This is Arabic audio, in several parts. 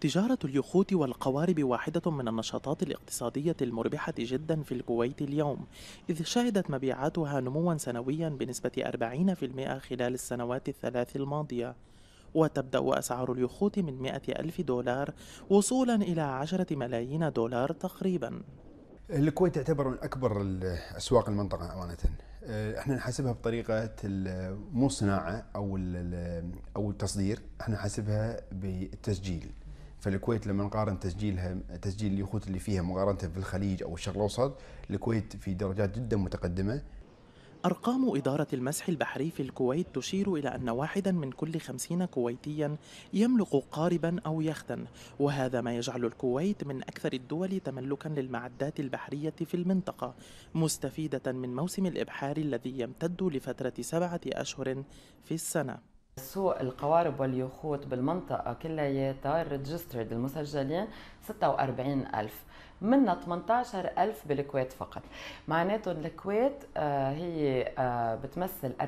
تجارة اليخوت والقوارب واحدة من النشاطات الاقتصادية المربحة جدا في الكويت اليوم، إذ شهدت مبيعاتها نموا سنويا بنسبة 40% خلال السنوات الثلاث الماضية. وتبدأ أسعار اليخوت من 100 ألف دولار وصولا إلى 10 ملايين دولار تقريبا الكويت تعتبر من أكبر أسواق المنطقة أمانة آه، احنا نحاسبها بطريقه مو صناعه او او التصدير احنا نحاسبها بالتسجيل فالكويت لما نقارن تسجيلها تسجيل اليخوت اللي فيها مقارنه في الخليج او الشرق الاوسط الكويت في درجات جدا متقدمه أرقام إدارة المسح البحري في الكويت تشير إلى أن واحدا من كل خمسين كويتيا يملك قاربا أو يختا وهذا ما يجعل الكويت من أكثر الدول تملكا للمعدات البحرية في المنطقة مستفيدة من موسم الإبحار الذي يمتد لفترة سبعة أشهر في السنة سوق القوارب واليخوت بالمنطقة كلياتها ريجسترد المسجلين 46 ألف منها 18 ألف بالكويت فقط معناته الكويت آه، هي آه، بتمثل 40%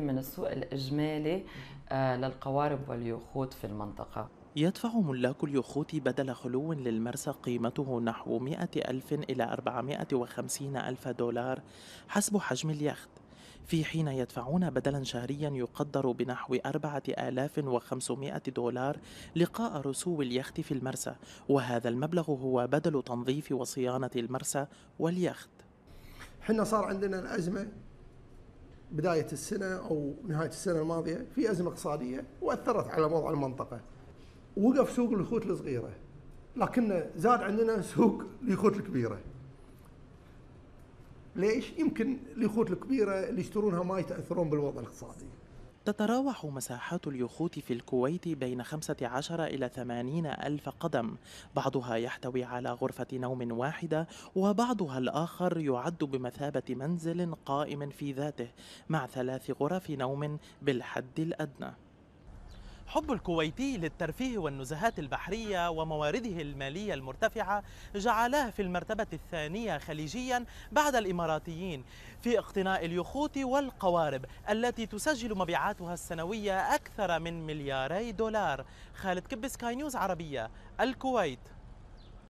من السوق الإجمالي آه، للقوارب واليخوت في المنطقة يدفع ملاك اليخوت بدل خلو للمرسى قيمته نحو 100 ألف إلى 450 ألف دولار حسب حجم اليخت في حين يدفعون بدلا شهريا يقدر بنحو 4500 دولار لقاء رسو اليخت في المرسى وهذا المبلغ هو بدل تنظيف وصيانة المرسى واليخت حنا صار عندنا الأزمة بداية السنة أو نهاية السنة الماضية في أزمة اقتصادية وأثرت على وضع المنطقة وقف سوق اليخوت الصغيرة لكن زاد عندنا سوق اليخوت الكبيره ليش؟ يمكن اليخوت الكبيرة اللي يشترونها ما يتأثرون بالوضع الاقتصادي تتراوح مساحات اليخوت في الكويت بين 15 إلى 80 ألف قدم بعضها يحتوي على غرفة نوم واحدة وبعضها الآخر يعد بمثابة منزل قائم في ذاته مع ثلاث غرف نوم بالحد الأدنى حب الكويتي للترفيه والنزهات البحرية وموارده المالية المرتفعة جعلاه في المرتبة الثانية خليجيا بعد الإماراتيين في اقتناء اليخوت والقوارب التي تسجل مبيعاتها السنوية أكثر من ملياري دولار خالد كب سكاي نيوز عربية الكويت